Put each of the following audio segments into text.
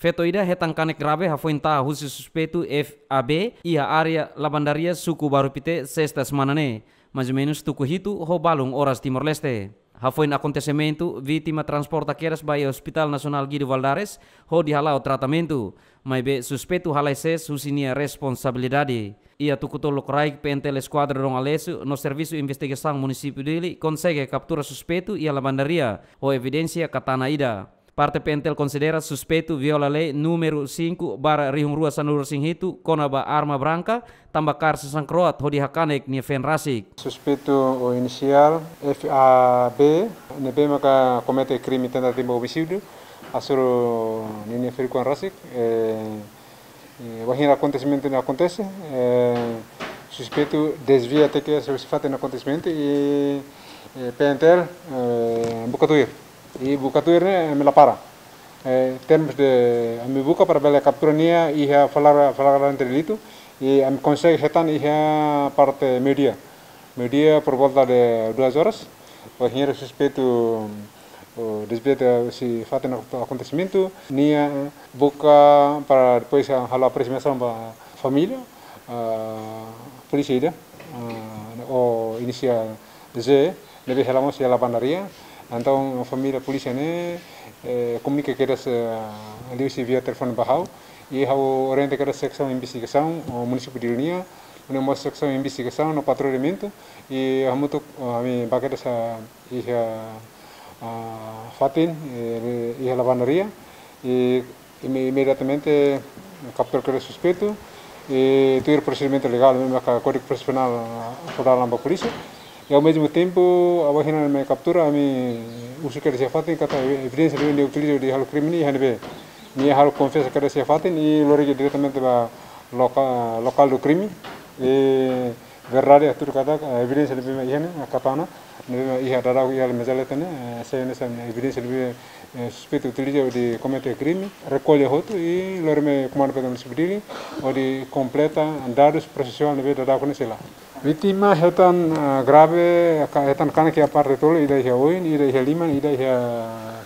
Fetoida hetang kanek grave ta husi suspetu FAB ia area labandaria suku baru pite sextas manane, mas ou menos tuku hitu ho balung oras Timor Leste. Hafoin akontesementu vitima transporta keras bayi Hospital Nasional Guido Valdares ho dihalau tratamentu. Maibe be halai ses husinia responsabilidade. Ia tuku tolok raik pentel esquadra rong alesu no servisu investigasang munisipu dili konsege kaptura suspetu ia labandaria ho evidensia katana ida. Parte pentel considera suspeito viola lei numero 5 rihung rua sanur singhitu ba arma branca sesang kroat hodi hakanek ni fen rasik. Suspeito o inisial FAB nebe maka comete crime tentativa homicídio asuro nini ferikuan rasik eh, eh, wahina acontecimento não acontece eh, suspeito desvia teke que ni fate no e pentel e, buka tuir e bucatura me la para eh, de a mi buca para bela capturania ya, i a falar falar entre lito i a mi consegue setan i a parte media media por volta de duas horas o dinheiro suspeito o desvio si fato no acontecimento nia ya, buka para depois ralar eh, eh, oh, a aproximação da família a polícia ida o inicia Z, lebih helamos ya lapan dari ya. Então, a família, a polícia, né, comunica que eles, ali se via telefone barral, e a orienta que era secção de investigação, o município de Unia, uma secção de investigação no patrulhamento, e a muito, a mim, baqueta essa, a Fatin, e a lavanderia, e imediatamente que era suspeito, e tu o procedimento legal, mesmo que o Código Processual Federal da Polícia, y ao mesmo tempo a vagina me captura a mi usu kada siafatin kata evidência de onde utilizo de halo crime ni hanbe ni halo confessa kada siafatin e lorige diretamente ba local local do crime e verdade atur kata evidência de me ihane katana ne iha dara ku ihal mezaletene se ne se evidência de suspeito utilizo de cometer crime recolhe outro e lorime comando pedam sibdiri ou de completa dados processual ne dara ku ne sela Vitima hetan grave, hetan kana que aparte todo, ida hia oin, ida hia liman, ida hia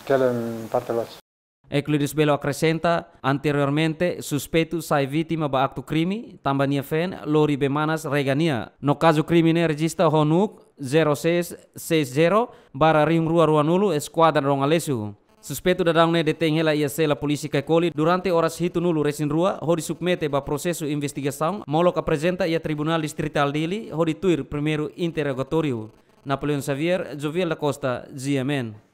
kelen parte los. Eklidis Belo akresenta anteriormente suspetu sai vitima ba krimi, crime, tambania fen Lori Bemanas Regania. No caso ne regista Honuk 0660 bara Rim Rua rua nulu Esquadra rongalesu. Suspeto da daungne detengela ia sela kai koli durante oras rito nulu resin rua, submete ba processo molo ka apresenta ia Tribunal Distrital dele, rodi tuir primeru interrogatorio. Napoleon Xavier, Joviel da Costa, GMN.